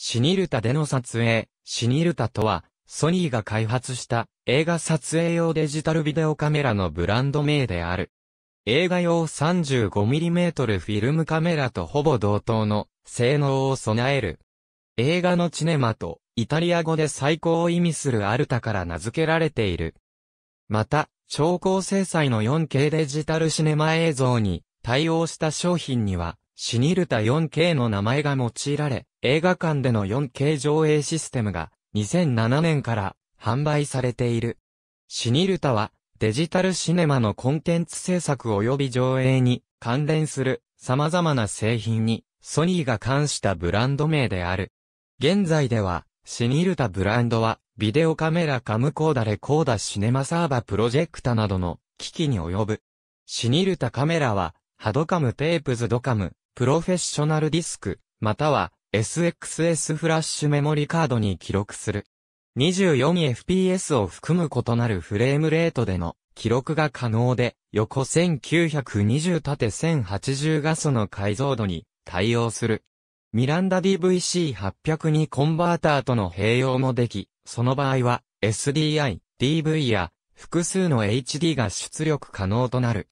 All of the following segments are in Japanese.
シニルタでの撮影、シニルタとは、ソニーが開発した映画撮影用デジタルビデオカメラのブランド名である。映画用 35mm フィルムカメラとほぼ同等の性能を備える。映画のチネマとイタリア語で最高を意味するアルタから名付けられている。また、超高精細の 4K デジタルシネマ映像に対応した商品には、シニルタ 4K の名前が用いられ、映画館での 4K 上映システムが2007年から販売されている。シニルタはデジタルシネマのコンテンツ制作及び上映に関連する様々な製品にソニーが関したブランド名である。現在ではシニルタブランドはビデオカメラカムコーダレコーダシネマサーバプロジェクタなどの機器に及ぶ。シニルタカメラはハドカムテープズドカムプロフェッショナルディスクまたは SXS フラッシュメモリカードに記録する。24fps を含む異なるフレームレートでの記録が可能で、横1920縦1080画素の解像度に対応する。ミランダ DVC802 コンバーターとの併用もでき、その場合は SDI、DV や複数の HD が出力可能となる。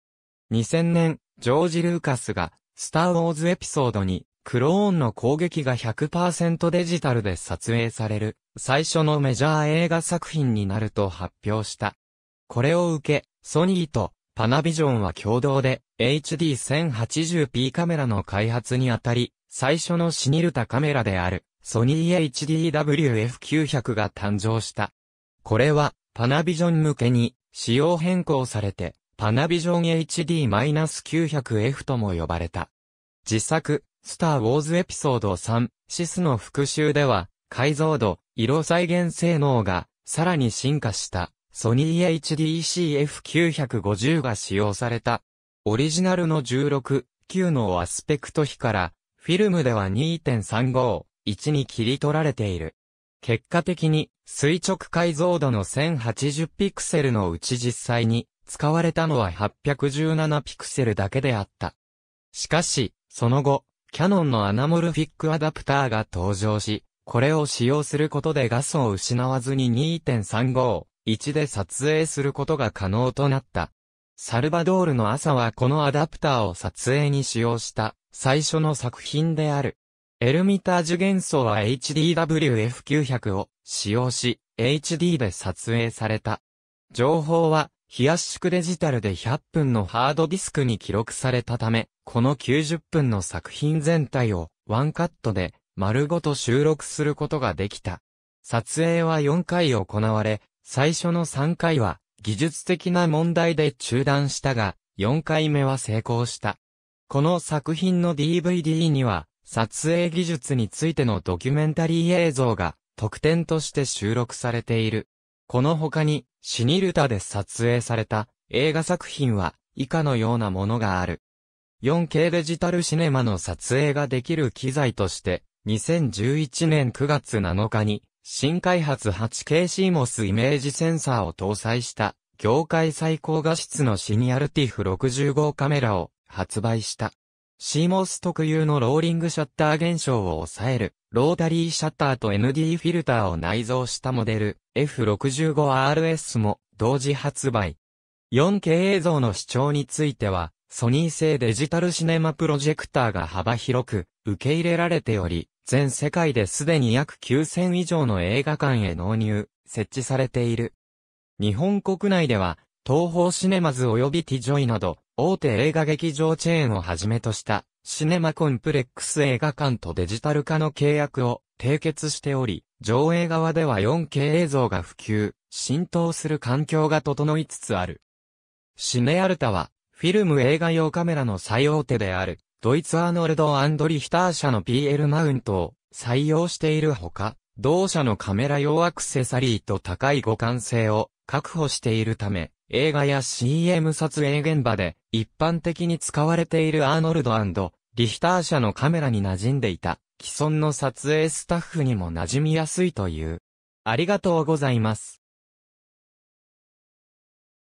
2000年、ジョージ・ルーカスが、スター・ウォーズエピソードにクローンの攻撃が100%デジタルで撮影される、最初のメジャー映画作品になると発表した。これを受け、ソニーとパナビジョンは共同で HD1080p カメラの開発にあたり、最初のシニルタカメラであるソニー HDWF900 が誕生した。これはパナビジョン向けに仕様変更されてパナビジョン HD-900F とも呼ばれた。自作スター・ウォーズエピソード3、シスの復讐では、解像度、色再現性能が、さらに進化した、ソニー HDCF950 が使用された。オリジナルの16、9のアスペクト比から、フィルムでは2.35、1に切り取られている。結果的に、垂直解像度の1080ピクセルのうち実際に、使われたのは817ピクセルだけであった。しかし、その後、キャノンのアナモルフィックアダプターが登場し、これを使用することでガスを失わずに2.351で撮影することが可能となった。サルバドールの朝はこのアダプターを撮影に使用した最初の作品である。エルミタージュ幻想は HDWF900 を使用し、HD で撮影された。情報は非圧縮デジタルで100分のハードディスクに記録されたため、この90分の作品全体をワンカットで丸ごと収録することができた。撮影は4回行われ、最初の3回は技術的な問題で中断したが、4回目は成功した。この作品の DVD には、撮影技術についてのドキュメンタリー映像が特典として収録されている。この他に、シニルタで撮影された映画作品は以下のようなものがある。4K デジタルシネマの撮影ができる機材として、2011年9月7日に、新開発 8K CMOS イメージセンサーを搭載した、業界最高画質のシニアルティフ65カメラを発売した。CMOS 特有のローリングシャッター現象を抑える、ロータリーシャッターと ND フィルターを内蔵したモデル、F65RS も同時発売。4K 映像の視聴については、ソニー製デジタルシネマプロジェクターが幅広く受け入れられており、全世界ですでに約9000以上の映画館へ納入、設置されている。日本国内では、東方シネマズ及びティジョイなど、大手映画劇場チェーンをはじめとした、シネマコンプレックス映画館とデジタル化の契約を締結しており、上映側では 4K 映像が普及、浸透する環境が整いつつある。シネアルタは、フィルム映画用カメラの最大手である、ドイツアーノルド・アンドリヒター社の PL マウントを採用しているほか、同社のカメラ用アクセサリーと高い互換性を確保しているため、映画や CM 撮影現場で一般的に使われているアーノルドリヒター社のカメラに馴染んでいた既存の撮影スタッフにも馴染みやすいという。ありがとうございます。